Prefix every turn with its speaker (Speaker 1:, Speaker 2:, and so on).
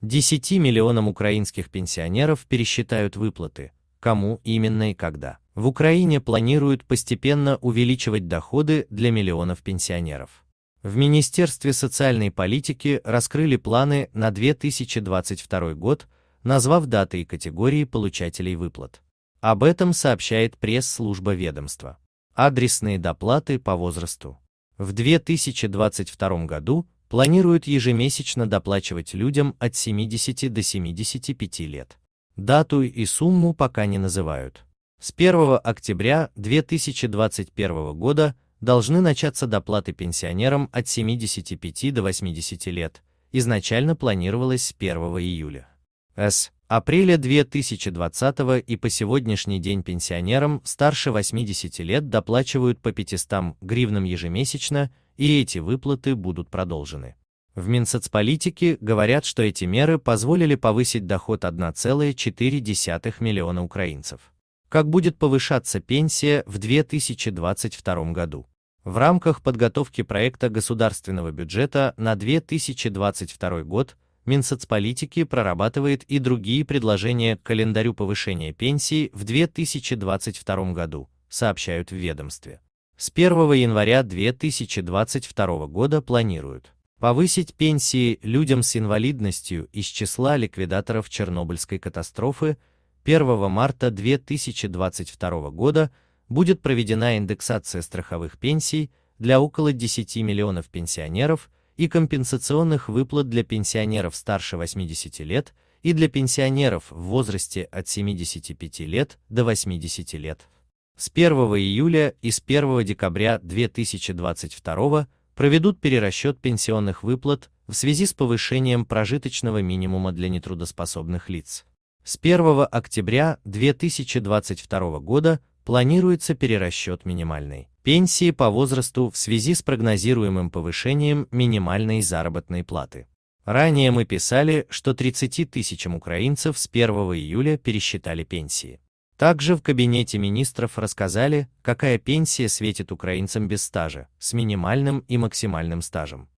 Speaker 1: 10 миллионам украинских пенсионеров пересчитают выплаты, кому именно и когда. В Украине планируют постепенно увеличивать доходы для миллионов пенсионеров. В Министерстве социальной политики раскрыли планы на 2022 год, назвав даты и категории получателей выплат. Об этом сообщает пресс-служба ведомства. Адресные доплаты по возрасту. В 2022 году планируют ежемесячно доплачивать людям от 70 до 75 лет. Дату и сумму пока не называют. С 1 октября 2021 года должны начаться доплаты пенсионерам от 75 до 80 лет, изначально планировалось с 1 июля. С апреля 2020 и по сегодняшний день пенсионерам старше 80 лет доплачивают по 500 гривнам ежемесячно, и эти выплаты будут продолжены. В Минсоцполитике говорят, что эти меры позволили повысить доход 1,4 миллиона украинцев. Как будет повышаться пенсия в 2022 году? В рамках подготовки проекта государственного бюджета на 2022 год Минсоцполитики прорабатывает и другие предложения к календарю повышения пенсии в 2022 году, сообщают в ведомстве. С 1 января 2022 года планируют повысить пенсии людям с инвалидностью из числа ликвидаторов Чернобыльской катастрофы 1 марта 2022 года будет проведена индексация страховых пенсий для около 10 миллионов пенсионеров и компенсационных выплат для пенсионеров старше 80 лет и для пенсионеров в возрасте от 75 лет до 80 лет с 1 июля и с 1 декабря 2022 проведут перерасчет пенсионных выплат в связи с повышением прожиточного минимума для нетрудоспособных лиц. С 1 октября 2022 года планируется перерасчет минимальной пенсии по возрасту в связи с прогнозируемым повышением минимальной заработной платы. Ранее мы писали, что 30 тысячам украинцев с 1 июля пересчитали пенсии. Также в кабинете министров рассказали, какая пенсия светит украинцам без стажа, с минимальным и максимальным стажем.